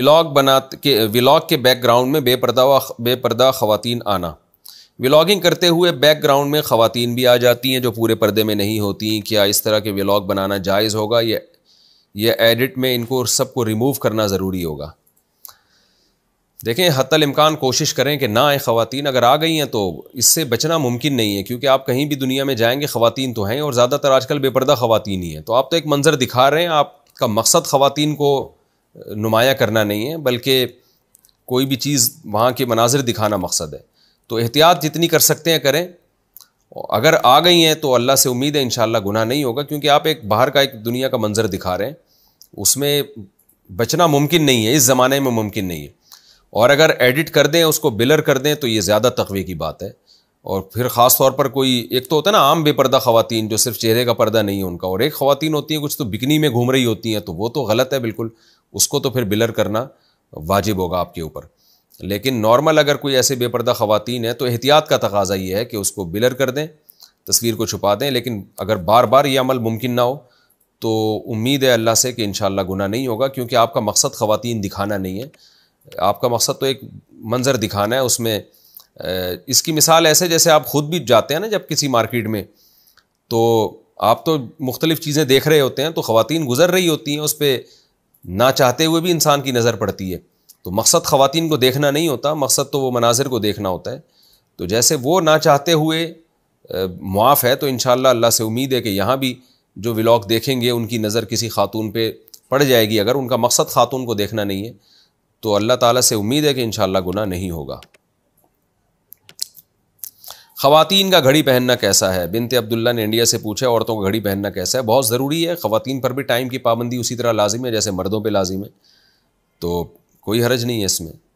vlog बना के vlog के बैक ग्राउंड में बेपर्दा बेपर्दा ख़वान आना व्लागिंग करते हुए बैक ग्राउंड में ख़वान भी आ जाती हैं जो पूरे पर्दे में नहीं होती क्या इस तरह के व्लाग बनाना जायज़ होगा या या एडिट में इनको सबको रिमूव करना ज़रूरी होगा देखें हतल इम्कान कोशिश करें कि ना आए ख़वान अगर आ गई हैं तो इससे बचना मुमकिन नहीं है क्योंकि आप कहीं भी दुनिया में जाएंगे ख़वान तो हैं और ज़्यादातर आजकल बेपर्दा ख़वान ही हैं तो आप तो एक मंज़र दिखा रहे हैं आपका मकसद ख़वान को नुमाया करना नहीं है बल्कि कोई भी चीज़ वहाँ के मनाजिर दिखाना मकसद है तो एहतियात जितनी कर सकते हैं करें अगर आ गई हैं तो अल्लाह से उम्मीद है इन गुनाह नहीं होगा क्योंकि आप एक बाहर का एक दुनिया का मंजर दिखा रहे हैं उसमें बचना मुमकिन नहीं है इस ज़माने में मुमकिन नहीं है और अगर एडिट कर दें उसको बिलर कर दें तो ये ज़्यादा तकवे की बात है और फिर ख़ास तौर पर कोई एक तो होता है ना आम बेपर्दा खातन जो सिर्फ चेहरे का पर्दा नहीं है उनका और एक खातन होती हैं कुछ तो बिकनी में घूम रही होती हैं तो वो तो गलत है बिल्कुल उसको तो फिर बिलर करना वाजिब होगा आपके ऊपर लेकिन नॉर्मल अगर कोई ऐसे बेपर्दा खातन है तो एहतियात का तकाजा ये है कि उसको बिलर कर दें तस्वीर को छुपा दें लेकिन अगर बार बार ये अमल मुमकिन ना हो तो उम्मीद है अल्लाह से कि इन गुना नहीं होगा क्योंकि आपका मकसद ख़वातीन दिखाना नहीं है आपका मकसद तो एक मंज़र दिखाना है उसमें इसकी मिसाल ऐसे जैसे आप ख़ुद भी जाते हैं ना जब किसी मार्केट में तो आप तो मुख्तलिफ़ चीज़ें देख रहे होते हैं तो ख़वान गुजर रही होती हैं उस पर ना चाहते हुए भी इंसान की नज़र पड़ती है तो मकसद ख़वान को देखना नहीं होता मकसद तो वो मनाजिर को देखना होता है तो जैसे वो ना चाहते हुए मुआफ़ है तो इन अल्लाह से उम्मीद है कि यहाँ भी जो व्लाग देखेंगे उनकी नज़र किसी खातून पे पड़ जाएगी अगर उनका मकसद खातून को देखना नहीं है तो अल्लाह ताला से उम्मीद है कि इन गुना नहीं होगा खातन का घड़ी पहनना कैसा है बिनते अब्दुल्ला ने इंडिया से पूछा औरतों का घड़ी पहनना कैसा है बहुत ज़रूरी है ख़वान पर भी टाइम की पाबंदी उसी तरह लाजिम है जैसे मर्दों पर लाजिम है तो कोई हरज नहीं है इसमें